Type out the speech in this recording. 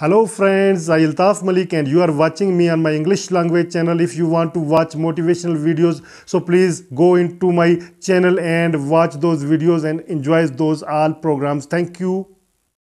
Hello friends, I Iltaf Malik and you are watching me on my English language channel. If you want to watch motivational videos, so please go into my channel and watch those videos and enjoy those all programs. Thank you.